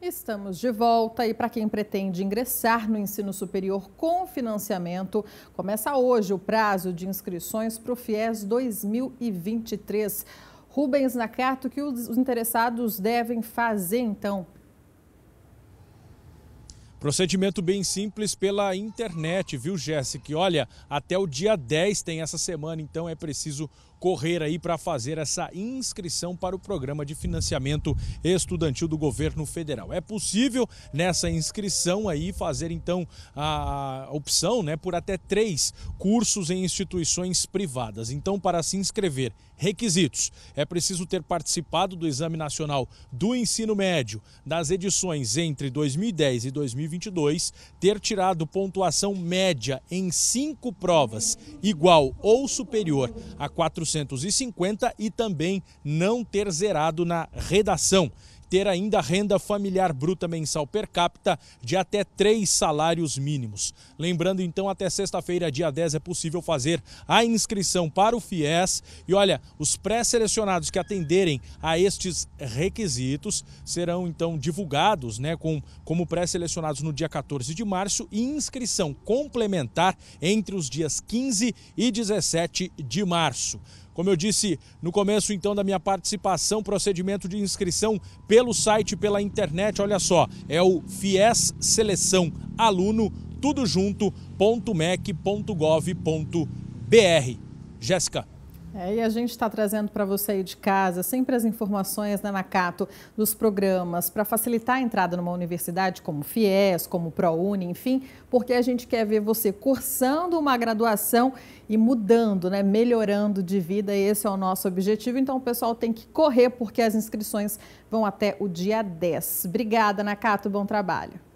Estamos de volta e para quem pretende ingressar no ensino superior com financiamento, começa hoje o prazo de inscrições para o FIES 2023. Rubens Nakato, que os interessados devem fazer então? Procedimento bem simples pela internet, viu, Jéssica? Olha, até o dia 10 tem essa semana, então é preciso correr aí para fazer essa inscrição para o programa de financiamento estudantil do governo federal. É possível nessa inscrição aí fazer então a opção, né, por até três cursos em instituições privadas. Então, para se inscrever, requisitos: é preciso ter participado do Exame Nacional do Ensino Médio das edições entre 2010 e 2022, ter tirado pontuação média em cinco provas igual ou superior a 400 450 e também não ter zerado na redação ter ainda renda familiar bruta mensal per capita de até três salários mínimos. Lembrando então, até sexta-feira, dia 10, é possível fazer a inscrição para o FIES. E olha, os pré-selecionados que atenderem a estes requisitos serão então divulgados, né, com, como pré-selecionados no dia 14 de março e inscrição complementar entre os dias 15 e 17 de março. Como eu disse no começo então da minha participação, procedimento de inscrição pelo pelo site, pela internet, olha só, é o Fies Seleção Aluno, tudo junto, .mec.gov.br. Jéssica, é, e a gente está trazendo para você aí de casa sempre as informações né, na Cato dos programas para facilitar a entrada numa universidade como FIES, como ProUni, enfim, porque a gente quer ver você cursando uma graduação e mudando, né, melhorando de vida. Esse é o nosso objetivo. Então o pessoal tem que correr porque as inscrições vão até o dia 10. Obrigada, Nakato. Bom trabalho.